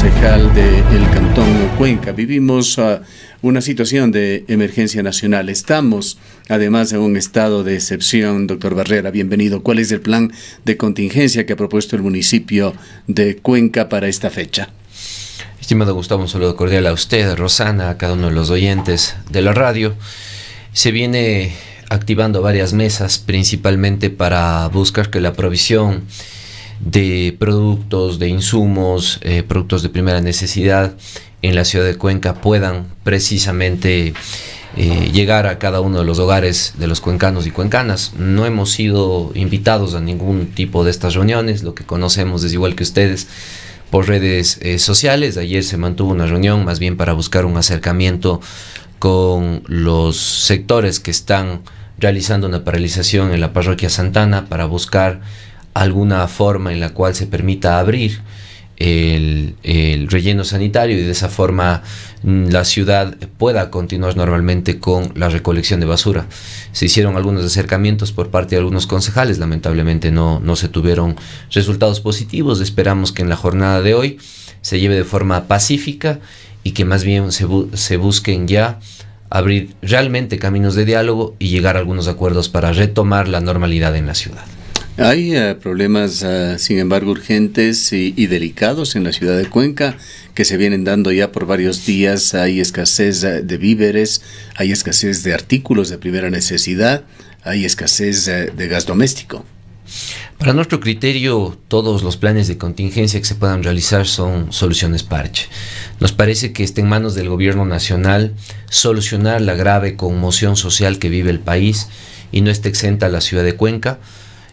concejal del Cantón Cuenca. Vivimos ah, una situación de emergencia nacional. Estamos además en un estado de excepción, doctor Barrera. Bienvenido. ¿Cuál es el plan de contingencia que ha propuesto el municipio de Cuenca para esta fecha? Estimado Gustavo, un saludo cordial a usted, Rosana, a cada uno de los oyentes de la radio. Se viene activando varias mesas, principalmente para buscar que la provisión de productos, de insumos, eh, productos de primera necesidad en la ciudad de Cuenca puedan precisamente eh, llegar a cada uno de los hogares de los cuencanos y cuencanas. No hemos sido invitados a ningún tipo de estas reuniones, lo que conocemos es igual que ustedes por redes eh, sociales. Ayer se mantuvo una reunión más bien para buscar un acercamiento con los sectores que están realizando una paralización en la parroquia Santana para buscar alguna forma en la cual se permita abrir el, relleno sanitario y de esa forma mm, la ciudad pueda continuar normalmente con la recolección de basura. Se hicieron algunos acercamientos por parte de algunos concejales, lamentablemente no, no se tuvieron resultados positivos, esperamos que en la jornada de hoy se lleve de forma pacífica y que más bien se busquen ya abrir realmente caminos de diálogo y llegar a algunos acuerdos para retomar la normalidad en la ciudad. Hay eh, problemas, ah, sin embargo, urgentes y, delicados en la ciudad de Cuenca que se vienen dando ya por varios días. Hay escasez ah, de víveres, hay escasez de artículos de primera necesidad, hay escasez ah, de gas doméstico. Para nuestro criterio, todos los planes de contingencia que se puedan realizar son soluciones parche. Nos parece que está en manos del gobierno nacional solucionar la grave conmoción social que vive el país y no está exenta la ciudad de Cuenca.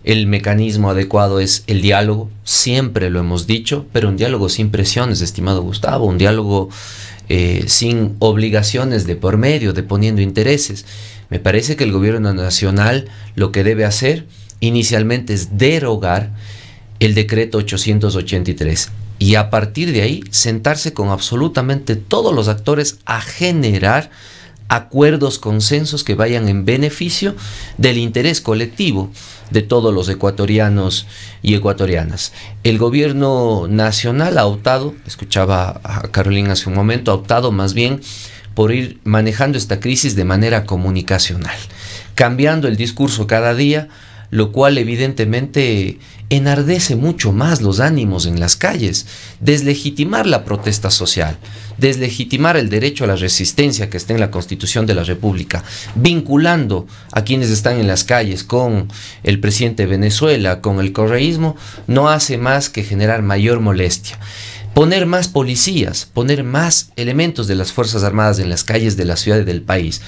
El mecanismo adecuado es el diálogo, siempre lo hemos dicho, pero un diálogo sin presiones, estimado Gustavo, un diálogo eh, sin obligaciones de por medio, de poniendo intereses. Me parece que el gobierno nacional lo que debe hacer inicialmente es derogar el decreto 883 y a partir de ahí sentarse con absolutamente todos los actores a generar acuerdos, consensos que vayan en beneficio del interés colectivo de todos los ecuatorianos y ecuatorianas. El gobierno nacional ha optado, escuchaba a Carolina hace un momento, ha optado más bien por ir manejando esta crisis de manera comunicacional, cambiando el discurso cada día, lo cual evidentemente enardece mucho más los ánimos en las calles, deslegitimar la protesta social, deslegitimar el derecho a la resistencia que está en la Constitución de la República, vinculando a quienes están en las calles con el presidente de Venezuela, con el correísmo, no hace más que generar mayor molestia poner más policías, poner más elementos de las Fuerzas Armadas en las calles de la ciudad y del país,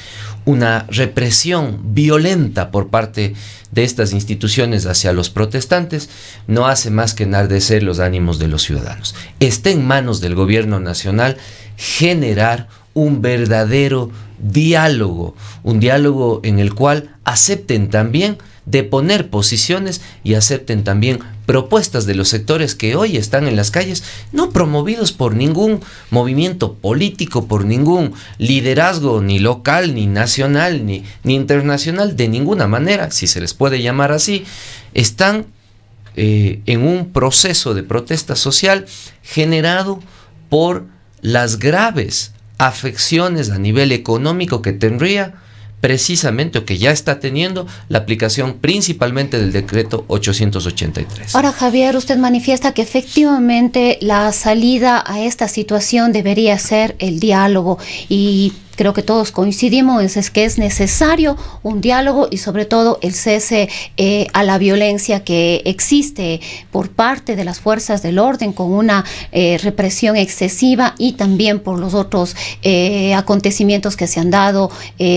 una represión violenta por parte de estas instituciones hacia los protestantes, no hace más que enardecer los ánimos de los ciudadanos. Está en manos del gobierno nacional generar un verdadero diálogo, un diálogo en el cual acepten también de poner posiciones y acepten también propuestas de los sectores que hoy están en las calles, no promovidos por ningún movimiento político, por ningún liderazgo ni local, ni nacional, ni, internacional, de ninguna manera, si se les puede llamar así, están eh, en un proceso de protesta social generado por las graves afecciones a nivel económico que tendría precisamente o que ya está teniendo la aplicación principalmente del decreto 883. Ahora, Javier, usted manifiesta que efectivamente la salida a esta situación debería ser el diálogo y creo que todos coincidimos es que es necesario un diálogo y sobre todo el cese eh, a la violencia que existe por parte de las fuerzas del orden con una eh, represión excesiva y también por los otros eh, acontecimientos que se han dado,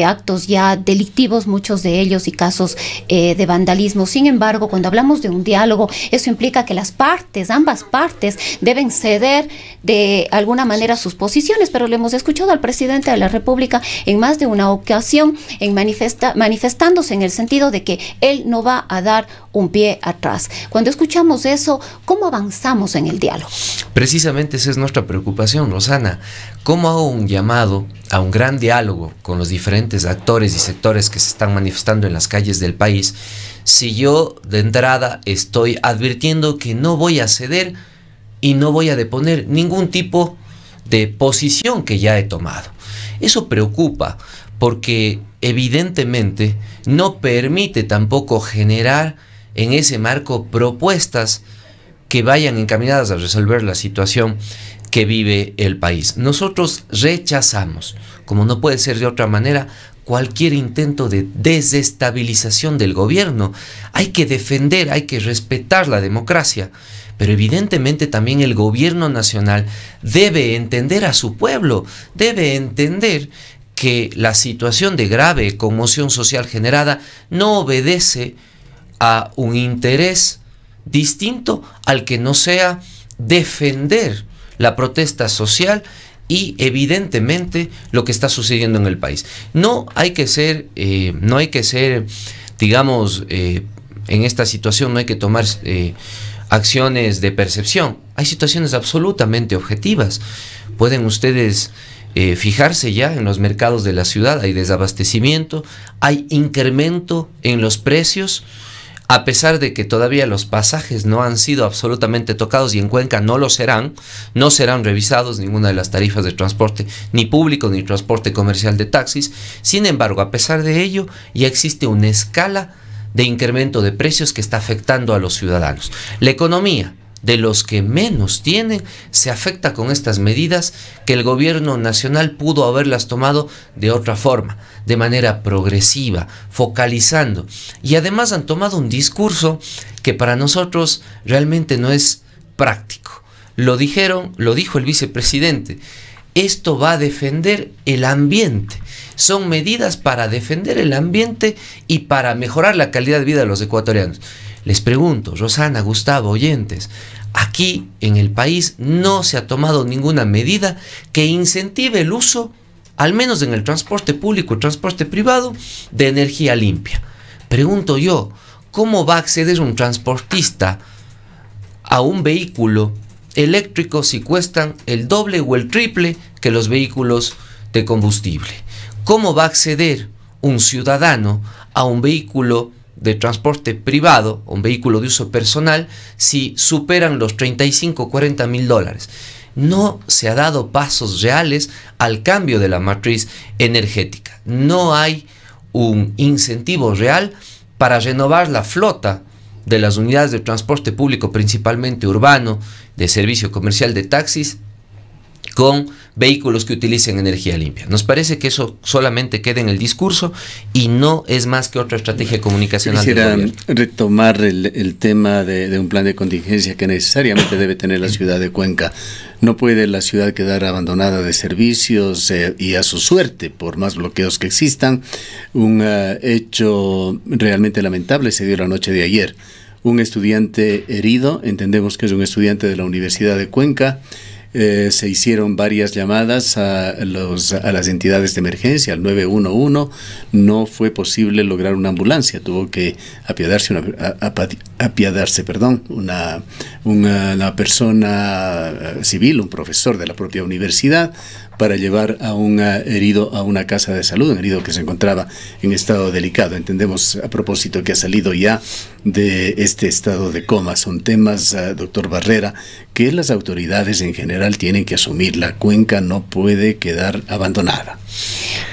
actos ya delictivos, muchos de ellos y casos de vandalismo. Sin embargo, cuando hablamos de un diálogo, eso implica que las partes, ambas partes, deben ceder de alguna manera sus posiciones, pero le hemos escuchado al presidente de la República en más de una ocasión en manifestándose en el sentido de que él no va a dar un pie atrás. Cuando escuchamos eso, ¿cómo avanzamos en el diálogo? Precisamente esa es nuestra preocupación, Rosana. ¿Cómo hago un llamado a un gran diálogo con los diferentes actores y sectores que se están manifestando en las calles del país si yo de entrada estoy advirtiendo que no voy a ceder y no voy a deponer ningún tipo de posición que ya he tomado? Eso preocupa porque evidentemente no permite tampoco generar en ese marco propuestas que vayan encaminadas a resolver la situación que vive el país. Nosotros rechazamos, como no puede ser de otra manera, cualquier intento de desestabilización del gobierno. Hay que defender, hay que respetar la democracia. Pero evidentemente también el gobierno nacional debe entender a su pueblo, debe entender que la situación de grave conmoción social generada no obedece a un interés distinto al que no sea defender la protesta social y evidentemente lo que está sucediendo en el país. No hay que ser, eh, no hay que ser, digamos, eh, en esta situación no hay que tomar eh, acciones de percepción. Hay situaciones absolutamente objetivas. Pueden ustedes fijarse ya en los mercados de la ciudad, hay desabastecimiento, hay incremento en los precios a pesar de que todavía los pasajes no han sido absolutamente tocados y en Cuenca no lo serán, no serán revisados ninguna de las tarifas de transporte, ni público ni transporte comercial de taxis. Sin embargo, a pesar de ello, ya existe una escala de incremento de precios que está afectando a los ciudadanos. La economía de los que menos tienen se afecta con estas medidas que el gobierno nacional pudo haberlas tomado de otra forma de manera progresiva, focalizando. Y además han tomado un discurso que para nosotros realmente no es práctico. Lo dijeron, lo dijo el vicepresidente. Esto va a defender el ambiente. Son medidas para defender el ambiente y para mejorar la calidad de vida de los ecuatorianos. Les pregunto, Rosana, Gustavo, oyentes, aquí en el país no se ha tomado ninguna medida que incentive el uso al menos en el transporte público y transporte privado, de energía limpia. Pregunto yo, ¿cómo va a acceder un transportista a un vehículo eléctrico si cuestan el doble o el triple que los vehículos de combustible? ¿Cómo va a acceder un ciudadano a un vehículo de transporte privado, un vehículo de uso personal, si superan los 35 40 mil dólares? no se ha dado pasos reales al cambio de la matriz energética. No hay un incentivo real para renovar la flota de las unidades de transporte público, principalmente urbano, de servicio comercial de taxis con vehículos que utilicen energía limpia. Nos parece que eso solamente queda en el discurso y no es más que otra estrategia comunicacional. Quisiera retomar el, tema de, un plan de contingencia que necesariamente debe tener la ciudad de Cuenca. No puede la ciudad quedar abandonada de servicios eh, y a su suerte, por más bloqueos que existan. Un eh, hecho realmente lamentable se dio la noche de ayer. Un estudiante herido, entendemos que es un estudiante de la Universidad de Cuenca, eh, se hicieron varias llamadas a, los, a las entidades de emergencia, al 911, no fue posible lograr una ambulancia, tuvo que apiadarse, una, apiadarse perdón, una, una persona eh, civil, un profesor de la propia universidad, para llevar a un eh, herido a una casa de salud, un herido que se encontraba en estado delicado. Entendemos a propósito que ha salido ya de este estado de coma. Son temas, eh, doctor Barrera, que las autoridades en general tienen que asumir. La cuenca no puede quedar abandonada.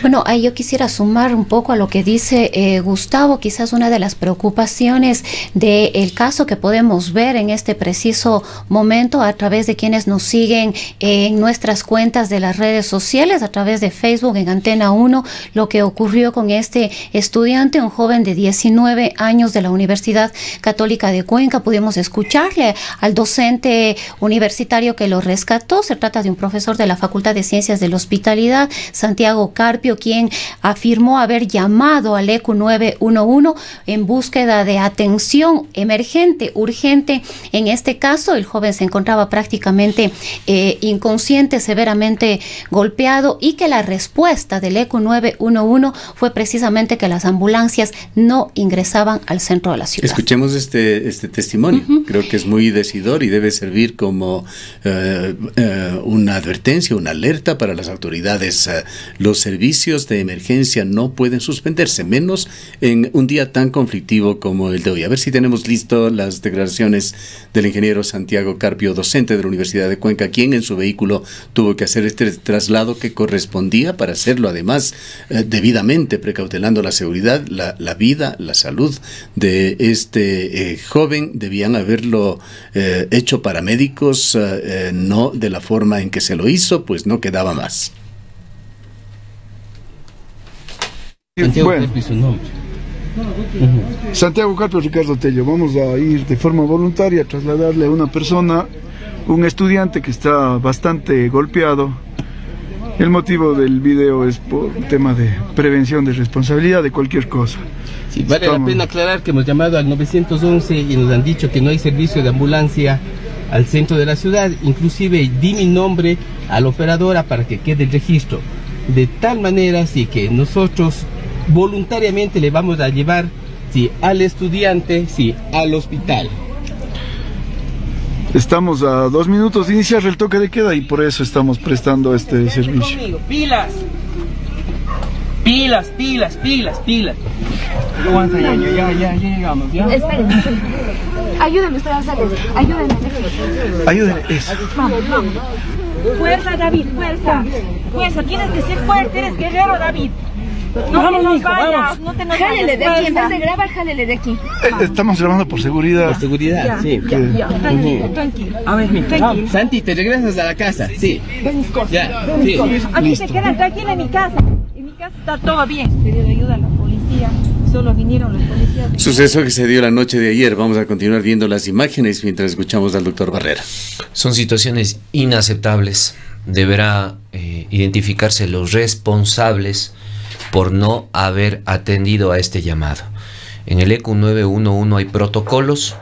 Bueno, ahí yo quisiera sumar un poco a lo que dice eh, Gustavo, quizás una de las preocupaciones del caso que podemos ver en este preciso momento a través de quienes nos siguen en nuestras cuentas de las redes sociales, a través de Facebook en Antena 1, lo que ocurrió con este estudiante, un joven de 19 años de la Universidad Católica de Cuenca. Pudimos escucharle al docente universitario que lo rescató. Se trata de un profesor de la Facultad de Ciencias de la Hospitalidad, Santiago Carpio, quien afirmó haber llamado al ECU 911 en búsqueda de atención emergente, urgente. En este caso, el joven se encontraba prácticamente eh, inconsciente, severamente golpeado y que la respuesta del ECO 911 fue precisamente que las ambulancias no ingresaban al centro de la ciudad. Escuchemos este, este testimonio, creo que es muy decidor y debe servir como eh, eh, una advertencia, una alerta para las autoridades. Eh, los servicios de emergencia no pueden suspenderse, menos en un día tan conflictivo como el de hoy. A ver si tenemos listo las declaraciones del ingeniero Santiago Carpio, docente de la Universidad de Cuenca, quien en su vehículo tuvo que hacer este traslado que correspondía para hacerlo además eh, debidamente precautelando la seguridad, la, vida, la salud de este eh, joven. Debían haberlo eh, hecho para médicos no de la forma en que se lo hizo, pues no quedaba más. Santiago Carpio, Ricardo Tello, vamos a ir de forma voluntaria a trasladarle a una persona, un estudiante que está bastante golpeado, el motivo del video es por tema de prevención de responsabilidad de cualquier cosa. vale la pena aclarar que hemos llamado al 911 y nos han dicho que no hay servicio de ambulancia al centro de la ciudad. Inclusive di mi nombre a la operadora para que quede el registro. De tal manera sí, que nosotros voluntariamente le vamos a llevar si al estudiante sí, al hospital. Estamos a dos minutos de iniciar el toque de queda y por eso estamos prestando este servicio. Pilas, pilas, pilas, pilas, pilas. ya, ya, ya, llegamos, ¿ya? Ayúdenme, estoy a salir. Ayúdenme. Ayúdenme, eso. Vamos, vamos. Fuerza, David, fuerza. Fuerza, tienes que ser fuerte, eres guerrero, David. No, vamos, nos hijo, vamos. No te nos jálele de aquí, en vez de grabar, jálele de aquí. Eh, estamos grabando por seguridad. Por seguridad, sí. Ya, ya. Tranquilo, tranquilo. A ver, tranquilo. Santi, te regresas a la casa. Sí. Ven mis cosas. Ya, ven mis cosas. se quedan tranquila en mi casa. En mi casa está todo bien. Pedido ayuda a la policía. Solo vinieron los policías. Suceso que se dio la noche de ayer. Vamos a continuar viendo las imágenes mientras escuchamos al doctor Barrera. Son situaciones inaceptables. Deberá eh, identificarse los responsables por no haber atendido a este llamado. En el ECU 911 hay protocolos,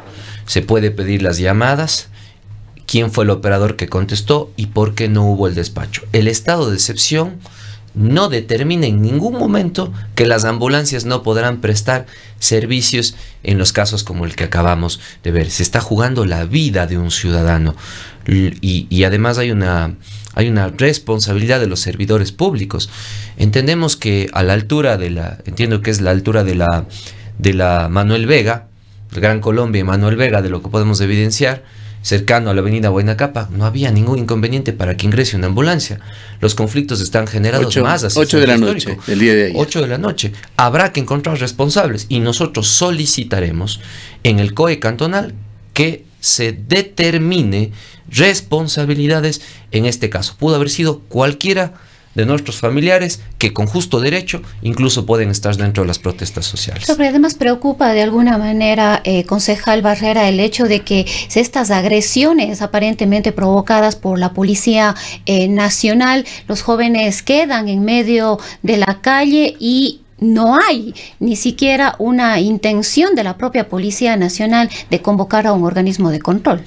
se puede pedir las llamadas, quién fue el operador que contestó y por qué no hubo el despacho. El estado de excepción no determina en ningún momento que las ambulancias no podrán prestar servicios en los casos como el que acabamos de ver. Se está jugando la vida de un ciudadano y, y además hay una hay una responsabilidad de los servidores públicos. Entendemos que a la altura de la, entiendo que es la altura de la, de la Manuel Vega, Gran Colombia y Manuel Vega, de lo que podemos evidenciar, cercano a la avenida Buenacapa, no había ningún inconveniente para que ingrese una ambulancia. Los conflictos están generados más Ocho de la noche, el día de ayer. 8 de la noche. Habrá que encontrar responsables y nosotros solicitaremos en el COE cantonal que se determine responsabilidades en este caso. Pudo haber sido cualquiera de nuestros familiares que con justo derecho incluso pueden estar dentro de las protestas sociales. Pero además preocupa de alguna manera, eh, concejal Barrera, el hecho de que estas agresiones aparentemente provocadas por la Policía eh, Nacional, los jóvenes quedan en medio de la calle y no hay ni siquiera una intención de la propia Policía Nacional de convocar a un organismo de control.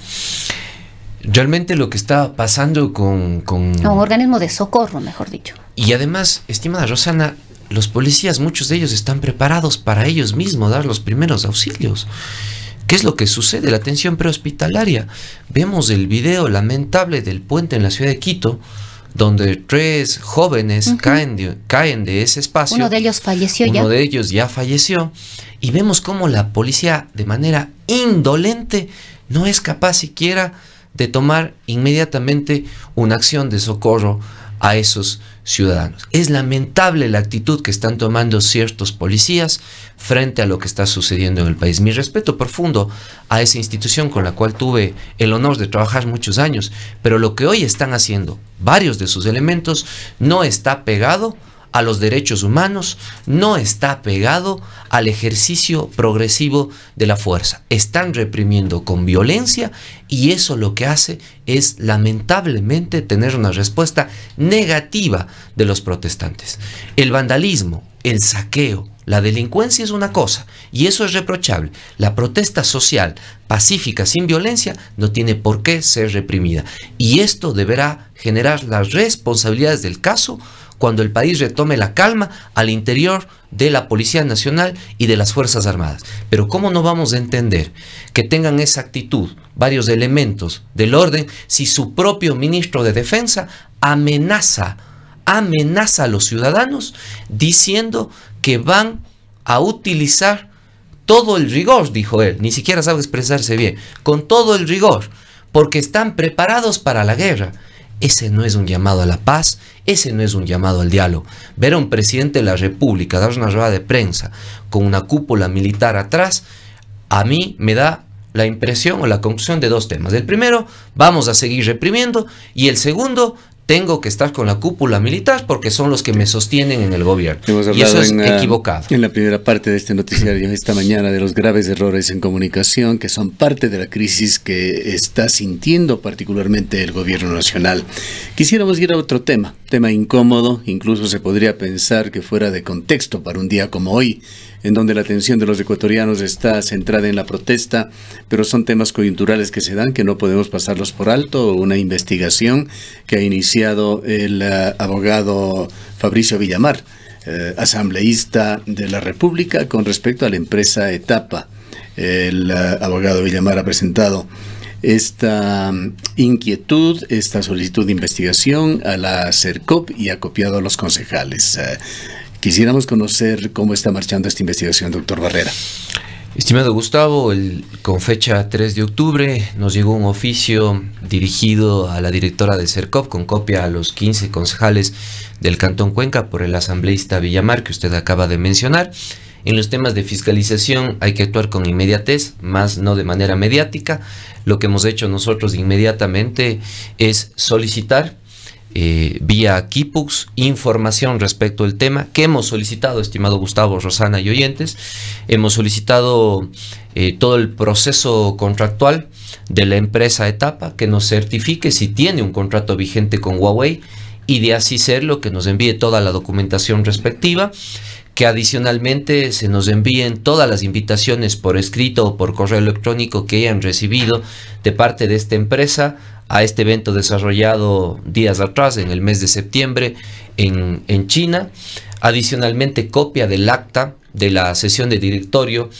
Realmente lo que está pasando con... con... Un organismo de socorro, mejor dicho. Y además, estimada Rosana, los policías, muchos de ellos están preparados para ellos mismos dar los primeros auxilios. ¿Qué es lo que sucede? La atención prehospitalaria. Vemos el video lamentable del puente en la ciudad de Quito, donde tres jóvenes caen, de, caen de ese espacio. Uno de ellos falleció ya. Uno de ellos ya falleció. Y vemos cómo la policía, de manera indolente, no es capaz siquiera de tomar inmediatamente una acción de socorro a esos ciudadanos. Es lamentable la actitud que están tomando ciertos policías frente a lo que está sucediendo en el país. Mi respeto profundo a esa institución con la cual tuve el honor de trabajar muchos años, pero lo que hoy están haciendo varios de sus elementos no está pegado a los derechos humanos no está pegado al ejercicio progresivo de la fuerza. Están reprimiendo con violencia y eso lo que hace es lamentablemente tener una respuesta negativa de los protestantes. El vandalismo, el saqueo, la delincuencia es una cosa y eso es reprochable. La protesta social pacífica sin violencia no tiene por qué ser reprimida y esto deberá generar las responsabilidades del caso cuando el país retome la calma al interior de la Policía Nacional y de las Fuerzas Armadas. Pero ¿cómo no vamos a entender que tengan esa actitud varios elementos del orden si su propio ministro de Defensa amenaza, amenaza a los ciudadanos diciendo que van a utilizar todo el rigor, dijo él, ni siquiera sabe expresarse bien, con todo el rigor, porque están preparados para la guerra. Ese no es un llamado a la paz, ese no es un llamado al diálogo. Ver a un presidente de la República dar una rueda de prensa con una cúpula militar atrás, a mí me da la impresión o la conclusión de dos temas. El primero, vamos a seguir reprimiendo y el segundo, tengo que estar con la cúpula militar porque son los que me sostienen en el gobierno. y eso es equivocado. En la primera parte de este noticiario esta mañana de los graves errores en comunicación que son parte de la crisis que está sintiendo particularmente el gobierno nacional. Quisiéramos ir a otro tema. Tema incómodo, incluso se podría pensar que fuera de contexto para un día como hoy, en donde la atención de los ecuatorianos está centrada en la protesta, pero son temas coyunturales que se dan, que no podemos pasarlos por alto. Una investigación que ha iniciado el eh, abogado Fabricio Villamar, eh, asambleísta de la República, con respecto a la empresa Etapa. El eh, abogado Villamar ha presentado esta mm, inquietud, esta solicitud de investigación a la CERCOP y ha copiado a los concejales. Eh, quisiéramos conocer cómo está marchando esta investigación, doctor Barrera. Estimado Gustavo, con fecha 3 de octubre nos llegó un oficio dirigido a la directora de CERCOP con copia a los 15 concejales del Cantón Cuenca por el asambleísta Villamar que usted acaba de mencionar en los temas de fiscalización hay que actuar con inmediatez, más no de manera mediática. Lo que hemos hecho nosotros inmediatamente es solicitar eh, vía Kipux información respecto al tema que hemos solicitado, estimado Gustavo, Rosana y oyentes. Hemos solicitado eh, todo el proceso contractual de la empresa Etapa que nos certifique si tiene un contrato vigente con Huawei y de así ser lo que nos envíe toda la documentación respectiva que adicionalmente se nos envíen todas las invitaciones por escrito o por correo electrónico que hayan recibido de parte de esta empresa a este evento desarrollado días atrás, en el mes de septiembre, en, en China. Adicionalmente, copia del acta de la sesión de directorio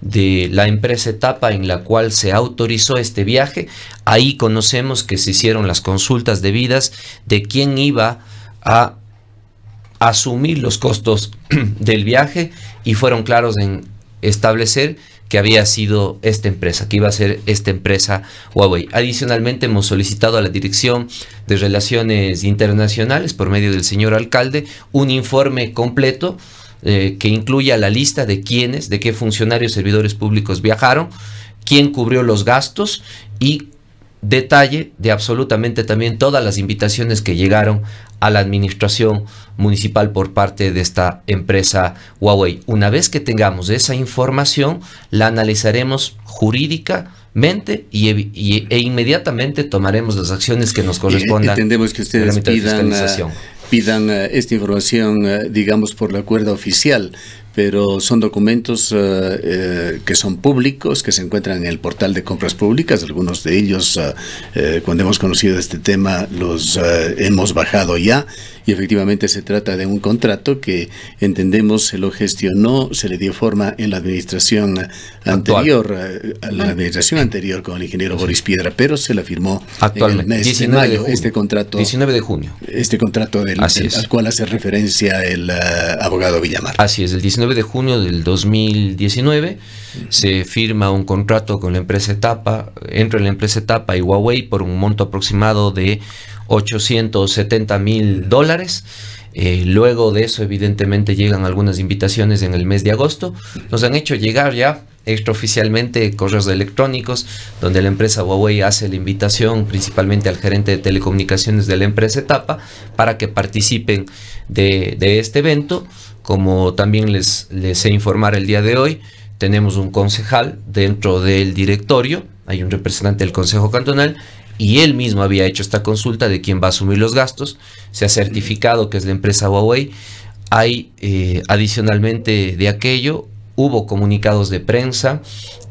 de la empresa etapa en la cual se autorizó este viaje. Ahí conocemos que se hicieron las consultas debidas de quién iba a asumir los costos del viaje y fueron claros en establecer que había sido esta empresa, que iba a ser esta empresa Huawei. Adicionalmente hemos solicitado a la Dirección de Relaciones Internacionales, por medio del señor alcalde, un informe completo eh, que incluya la lista de quiénes, de qué funcionarios, servidores públicos viajaron, quién cubrió los gastos y detalle de absolutamente también todas las invitaciones que llegaron a la administración municipal por parte de esta empresa Huawei. Una vez que tengamos esa información, la analizaremos jurídicamente y, e inmediatamente tomaremos las acciones que nos eh, correspondan. Entendemos que ustedes pidan, eh, pidan eh, esta información, digamos, por la cuerda oficial, pero son documentos eh, eh, que son públicos, que se encuentran en el portal de compras públicas. Algunos de ellos, eh, cuando hemos conocido este tema, los hemos bajado ya y efectivamente se trata de un contrato que entendemos se lo gestionó, se le dio forma en la administración anterior, eh, a la ah. administración anterior con el ingeniero Boris Piedra, pero se la firmó Actualmente, 19 de mayo este contrato. 19 de junio. Este contrato del, al cual hace referencia el eh, abogado Villamar. Así es, el 19 de junio del 2019 se firma un contrato con la empresa Etapa, entre la empresa Etapa y Huawei por un monto aproximado de 870 mil dólares. Eh, luego de eso, evidentemente, llegan algunas invitaciones en el mes de agosto. Nos han hecho llegar ya extraoficialmente correos electrónicos, donde la empresa Huawei hace la invitación principalmente al gerente de telecomunicaciones de la empresa Etapa para que participen de, este evento. Como también les, les he informar el día de hoy, tenemos un concejal dentro del directorio, hay un representante del Consejo Cantonal y él mismo había hecho esta consulta de quién va a asumir los gastos, se ha certificado que es la empresa Huawei, hay eh, adicionalmente de aquello, hubo comunicados de prensa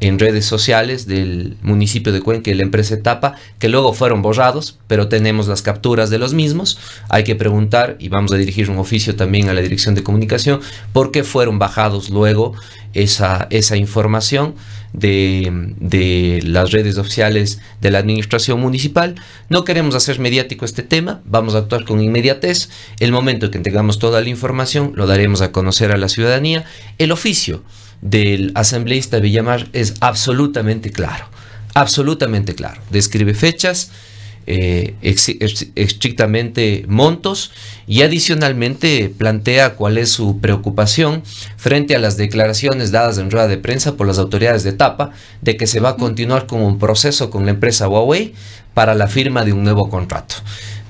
en redes sociales del municipio de Cuenca y la empresa Etapa, que luego fueron borrados, pero tenemos las capturas de los mismos. Hay que preguntar, y vamos a dirigir un oficio también a la Dirección de Comunicación, por qué fueron bajados luego esa, esa información de, las redes oficiales de la administración municipal. No queremos hacer mediático este tema, vamos a actuar con inmediatez. El momento que tengamos toda la información lo daremos a conocer a la ciudadanía. El oficio del asambleísta Villamar es absolutamente claro, absolutamente claro. Describe fechas, eh, estrictamente montos y adicionalmente plantea cuál es su preocupación frente a las declaraciones dadas en rueda de prensa por las autoridades de TAPA de que se va a continuar con un proceso con la empresa Huawei para la firma de un nuevo contrato.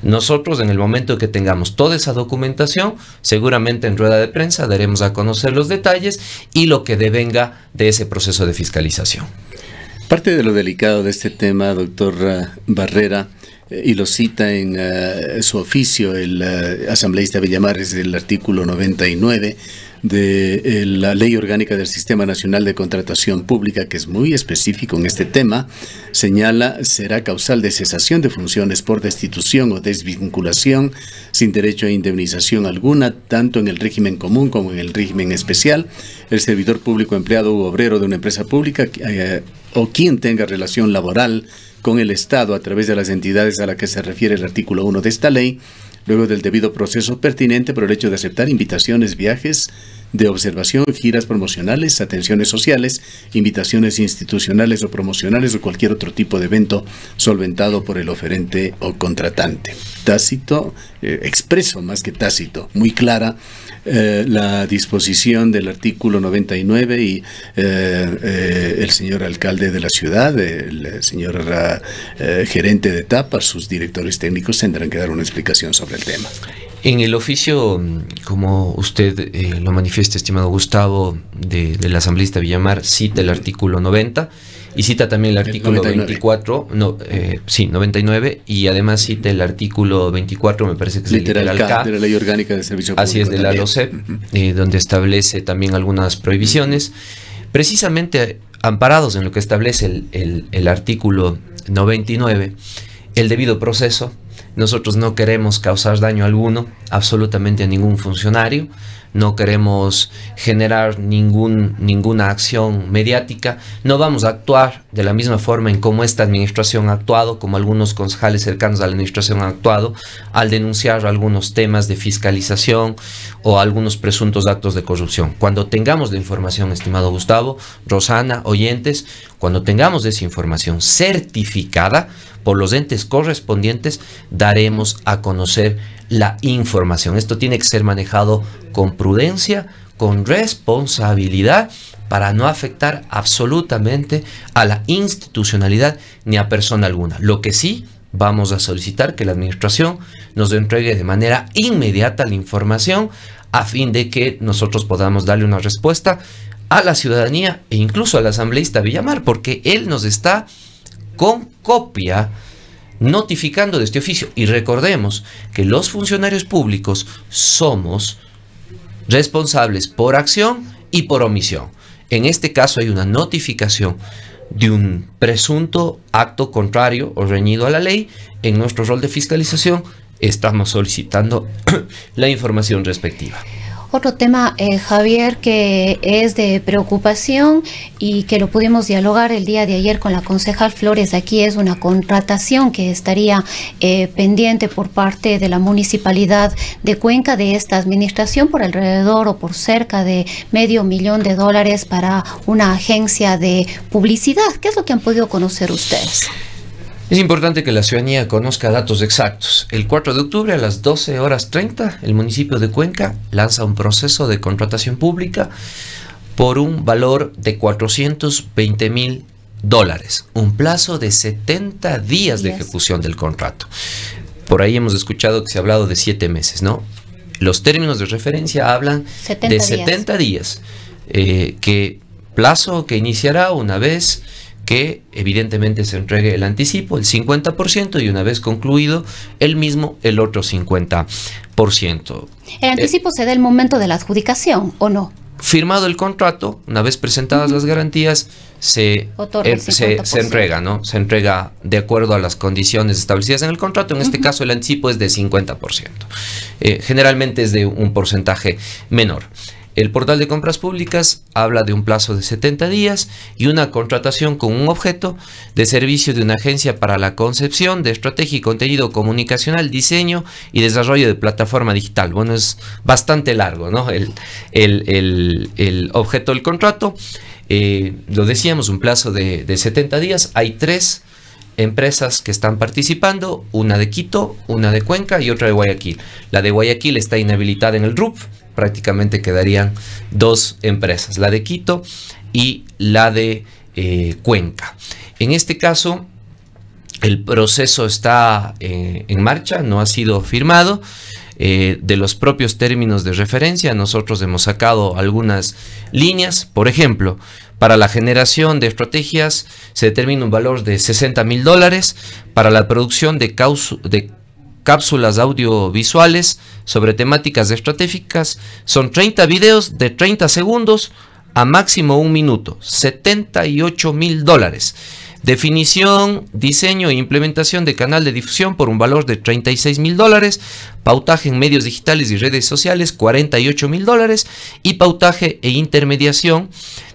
Nosotros en el momento que tengamos toda esa documentación, seguramente en rueda de prensa daremos a conocer los detalles y lo que devenga de ese proceso de fiscalización. Parte de lo delicado de este tema, doctor Barrera, y lo cita en eh, su oficio el eh, asambleísta Villamarres del artículo 99 de eh, la Ley Orgánica del Sistema Nacional de Contratación Pública, que es muy específico en este tema, señala será causal de cesación de funciones por destitución o desvinculación sin derecho a indemnización alguna, tanto en el régimen común como en el régimen especial, el servidor público empleado u obrero de una empresa pública o quien tenga relación laboral con el Estado a través de las entidades a las que se refiere el artículo 1 de esta ley, luego del debido proceso pertinente por el hecho de aceptar invitaciones, viajes de observación, giras promocionales, atenciones sociales, invitaciones institucionales o promocionales o cualquier otro tipo de evento solventado por el oferente o contratante. Tácito eh, expreso más que tácito, muy clara eh, la disposición del artículo 99 y eh, el señor alcalde de la ciudad, el señor gerente de etapa sus directores técnicos tendrán que dar una explicación sobre el tema. En el oficio, como usted lo manifiesta, estimado Gustavo, de, del asambleísta Villamar, cita el artículo 90 y cita también el artículo 24, no, eh, sí, 99, y además cita el artículo 24, me parece que es literal, el de la Ley Orgánica de Servicio Público. Así es, de la LOCEP, eh, donde establece también algunas prohibiciones, precisamente amparados en lo que establece el, el, el artículo 99, el debido proceso. Nosotros no queremos causar daño alguno, absolutamente a ningún funcionario no queremos generar ningún, ninguna acción mediática, no vamos a actuar de la misma forma en cómo esta administración ha actuado, como algunos concejales cercanos a la administración han actuado, al denunciar algunos temas de fiscalización o algunos presuntos actos de corrupción. Cuando tengamos la información, estimado Gustavo, Rosana, oyentes, cuando tengamos esa información certificada, por los entes correspondientes daremos a conocer la información. Esto tiene que ser manejado con prudencia, con responsabilidad para no afectar absolutamente a la institucionalidad ni a persona alguna. Lo que sí vamos a solicitar que la administración nos entregue de manera inmediata la información a fin de que nosotros podamos darle una respuesta a la ciudadanía e incluso al asambleísta Villamar, porque él nos está con copia notificando de este oficio. Y recordemos que los funcionarios públicos somos responsables por acción y por omisión. En este caso hay una notificación de un presunto acto contrario o reñido a la ley. En nuestro rol de fiscalización estamos solicitando la información respectiva. Otro tema, eh, Javier, que es de preocupación y que lo pudimos dialogar el día de ayer con la concejal Flores, aquí es una contratación que estaría eh, pendiente por parte de la municipalidad de Cuenca de esta administración por alrededor o por cerca de medio millón de dólares para una agencia de publicidad. ¿Qué es lo que han podido conocer ustedes? Es importante que la ciudadanía conozca datos exactos. El 4 de octubre a las 12 horas 30, el municipio de Cuenca lanza un proceso de contratación pública por un valor de 420 mil dólares, un plazo de 70 días de ejecución del contrato. Por ahí hemos escuchado que se ha hablado de 7 meses, ¿no? Los términos de referencia hablan de 70 días, eh, que plazo que iniciará una vez que evidentemente se entregue el anticipo, el 50%, y una vez concluido el mismo, el otro 50%. ¿El anticipo se da el momento de la adjudicación o no? Firmado el contrato, una vez presentadas las garantías, se, eh, se, entrega, ¿no? Se entrega de acuerdo a las condiciones establecidas en el contrato. En este caso, el anticipo es de 50%. Eh, generalmente es de un porcentaje menor. El portal de compras públicas habla de un plazo de 70 días y una contratación con un objeto de servicio de una agencia para la concepción de estrategia y contenido comunicacional, diseño y desarrollo de plataforma digital. Bueno, es bastante largo ¿no? el, objeto del contrato. Eh, lo decíamos, un plazo de, de 70 días. Hay tres empresas que están participando, una de Quito, una de Cuenca y otra de Guayaquil. La de Guayaquil está inhabilitada en el RUP, prácticamente quedarían dos empresas, la de Quito y la de eh, Cuenca. En este caso, el proceso está eh, en marcha, no ha sido firmado. Eh, de los propios términos de referencia. Nosotros hemos sacado algunas líneas, por ejemplo, para la generación de estrategias se determina un valor de 60 mil dólares, para la producción de, de cápsulas audiovisuales sobre temáticas estratégicas son 30 videos de 30 segundos a máximo un minuto, 78 mil dólares. Definición, diseño e implementación de canal de difusión por un valor de 36 mil dólares. Pautaje en medios digitales y redes sociales, 48 mil dólares. Y pautaje e intermediación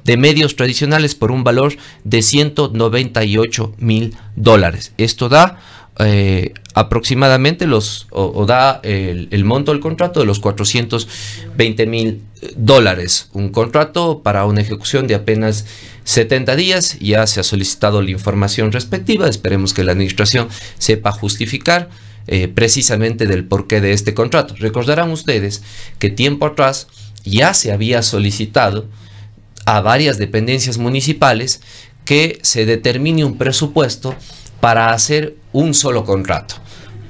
de medios tradicionales por un valor de 198 mil dólares. Esto da eh, aproximadamente los, o, da el, monto del contrato de los 420 mil dólares. Un contrato para una ejecución de apenas 70 días. Ya se ha solicitado la información respectiva. Esperemos que la administración sepa justificar eh, precisamente del porqué de este contrato. Recordarán ustedes que tiempo atrás ya se había solicitado a varias dependencias municipales que se determine un presupuesto para hacer un solo contrato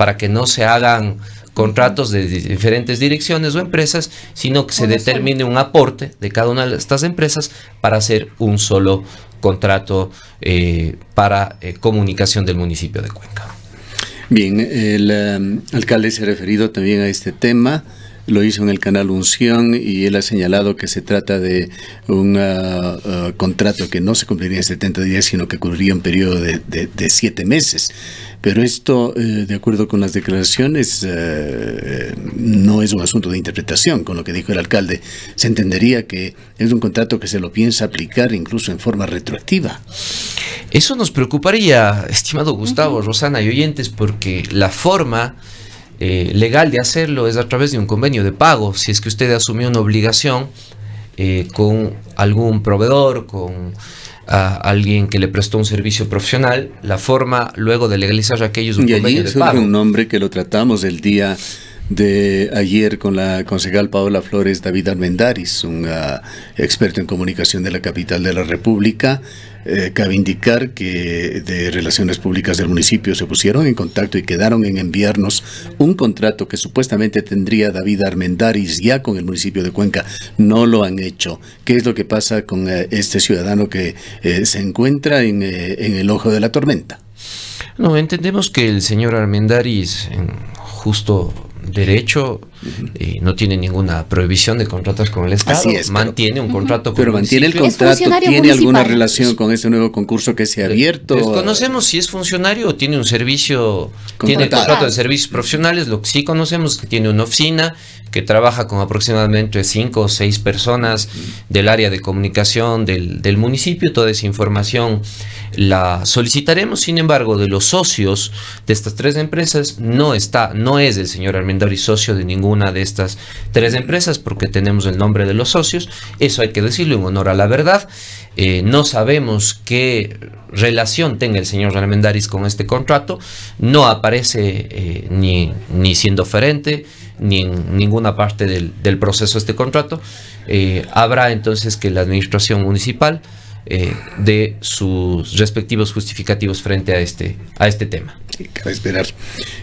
para que no se hagan contratos de diferentes direcciones o empresas, sino que se determine un aporte de cada una de estas empresas para hacer un solo contrato eh, para eh, comunicación del municipio de Cuenca. Bien, el em, alcalde se ha referido también a este tema lo hizo en el canal Unción y él ha señalado que se trata de un ah, ah, contrato que no se cumpliría en 70 días, sino que cubriría un periodo de, de, siete meses. Pero esto, eh, de acuerdo con las declaraciones, eh, no es un asunto de interpretación, con lo que dijo el alcalde. Se entendería que es un contrato que se lo piensa aplicar incluso en forma retroactiva. Eso nos preocuparía, estimado Gustavo, Rosana y oyentes, porque la forma eh, legal de hacerlo es a través de un convenio de pago, si es que usted asumió una obligación eh, con algún proveedor, con alguien que le prestó un servicio profesional, la forma luego de legalizar aquellos un convenio de pago. un nombre que lo tratamos el día de ayer con la concejal Paola Flores David Almendaris, un ah, experto en comunicación de la capital de la República, eh, cabe indicar que de Relaciones Públicas del municipio se pusieron en contacto y quedaron en enviarnos un contrato que supuestamente tendría David Armendaris ya con el municipio de Cuenca. No lo han hecho. ¿Qué es lo que pasa con eh, este ciudadano que eh, se encuentra en, en el ojo de la tormenta? No, entendemos que el señor Armendaris, en justo derecho, y no tiene ninguna prohibición de contratos con el Estado, mantiene un contrato con el Pero mantiene el contrato, ¿tiene alguna relación con ese nuevo concurso que se ha abierto? Desconocemos si es funcionario o tiene un servicio, tiene contrato de servicios profesionales, lo que sí conocemos es que tiene una oficina que trabaja con aproximadamente cinco o seis personas del área de comunicación del, del municipio, toda esa información la solicitaremos, sin embargo, de los socios de estas tres empresas no está, no es el señor Armendari socio de ningún una de estas tres empresas porque tenemos el nombre de los socios. Eso hay que decirlo en honor a la verdad. Eh, no sabemos qué relación tenga el señor Ramendaris con este contrato. No aparece eh, ni, ni, siendo oferente ni en ninguna parte del, del proceso este contrato. Eh, habrá entonces que la administración municipal dé sus respectivos justificativos frente a este, a este tema esperar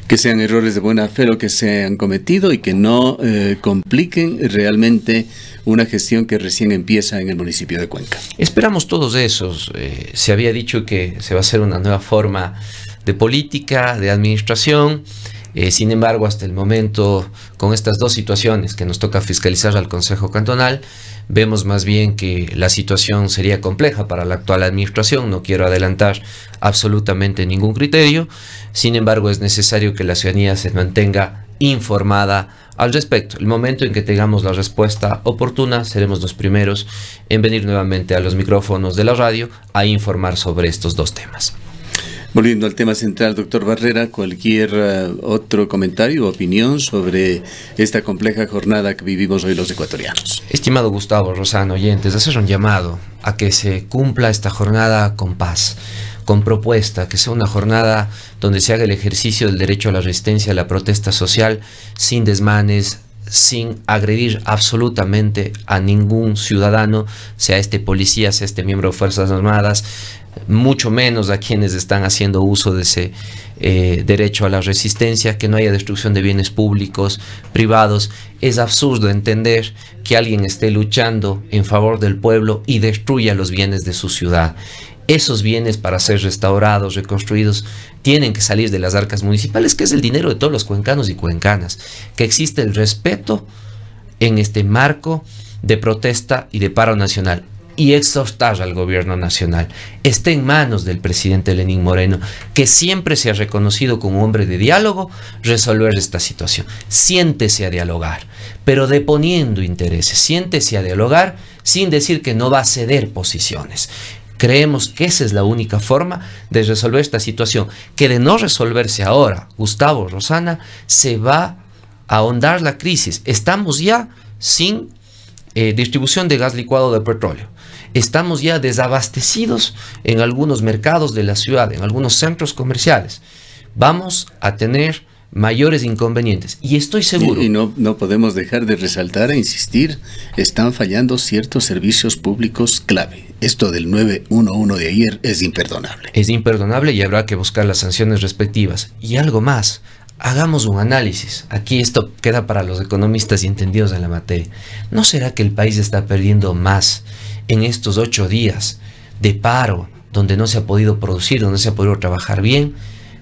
que sean errores de buena fe lo que se han cometido y que no eh, compliquen realmente una gestión que recién empieza en el municipio de Cuenca. Esperamos todos esos. Eh, se había dicho que se va a hacer una nueva forma de política, de administración. Eh, sin embargo, hasta el momento, con estas dos situaciones que nos toca fiscalizar al Consejo Cantonal, vemos más bien que la situación sería compleja para la actual administración. No quiero adelantar absolutamente ningún criterio. Sin embargo, es necesario que la ciudadanía se mantenga informada al respecto. El momento en que tengamos la respuesta oportuna, seremos los primeros en venir nuevamente a los micrófonos de la radio a informar sobre estos dos temas. Volviendo al tema central, doctor Barrera, cualquier eh, otro comentario o opinión sobre esta compleja jornada que vivimos hoy los ecuatorianos. Estimado Gustavo Rosano, oyentes, hacer un llamado a que se cumpla esta jornada con paz con propuesta, que sea una jornada donde se haga el ejercicio del derecho a la resistencia, a la protesta social, sin desmanes, sin agredir absolutamente a ningún ciudadano, sea este policía, sea este miembro de Fuerzas Armadas, mucho menos a quienes están haciendo uso de ese eh, derecho a la resistencia, que no haya destrucción de bienes públicos, privados. Es absurdo entender que alguien esté luchando en favor del pueblo y destruya los bienes de su ciudad esos bienes para ser restaurados, reconstruidos, tienen que salir de las arcas municipales, que es el dinero de todos los cuencanos y cuencanas, que existe el respeto en este marco de protesta y de paro nacional y exhortar al gobierno nacional. esté en manos del presidente Lenín Moreno, que siempre se ha reconocido como hombre de diálogo, resolver esta situación. Siéntese a dialogar, pero deponiendo intereses. Siéntese a dialogar sin decir que no va a ceder posiciones. Creemos que esa es la única forma de resolver esta situación, que de no resolverse ahora, Gustavo, Rosana, se va a ahondar la crisis. Estamos ya sin eh, distribución de gas licuado de petróleo. Estamos ya desabastecidos en algunos mercados de la ciudad, en algunos centros comerciales. Vamos a tener mayores inconvenientes. Y estoy seguro. Y, no, no podemos dejar de resaltar e insistir, están fallando ciertos servicios públicos clave. Esto del 911 de ayer es imperdonable. Es imperdonable y habrá que buscar las sanciones respectivas. Y algo más, hagamos un análisis. Aquí esto queda para los economistas y entendidos en la materia. ¿No será que el país está perdiendo más en estos ocho días de paro, donde no se ha podido producir, donde no se ha podido trabajar bien?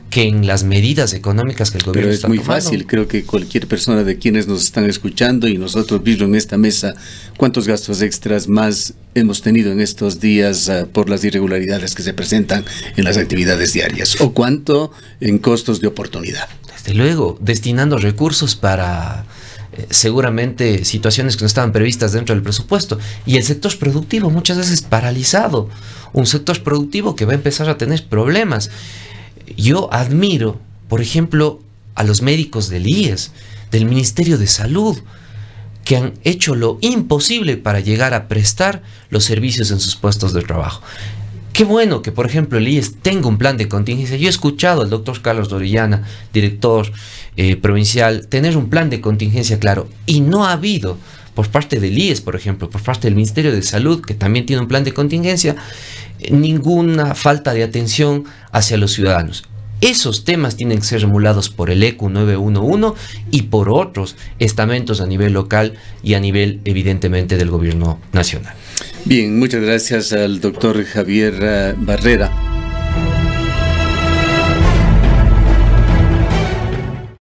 que en las medidas económicas que el gobierno Pero es muy fácil, creo que cualquier persona de quienes nos están escuchando y nosotros vimos en esta mesa, cuántos gastos extras más hemos tenido en estos días ah, por las irregularidades que se presentan en las actividades diarias o cuánto en costos de oportunidad. Desde luego, destinando recursos para eh, seguramente situaciones que no estaban previstas dentro del presupuesto y el sector productivo muchas veces paralizado, un sector productivo que va a empezar a tener problemas. Yo admiro, por ejemplo, a los médicos del IES, del Ministerio de Salud, que han hecho lo imposible para llegar a prestar los servicios en sus puestos de trabajo. Qué bueno que, por ejemplo, el IES tenga un plan de contingencia. Yo he escuchado al doctor Carlos Dorillana, director eh, provincial, tener un plan de contingencia claro y no ha habido por parte del IES, por ejemplo, por parte del Ministerio de Salud, que también tiene un plan de contingencia, ninguna falta de atención hacia los ciudadanos. Esos temas tienen que ser emulados por el ECU 911 y por otros estamentos a nivel local y a nivel evidentemente del gobierno nacional. Bien, muchas gracias al doctor Javier eh, Barrera.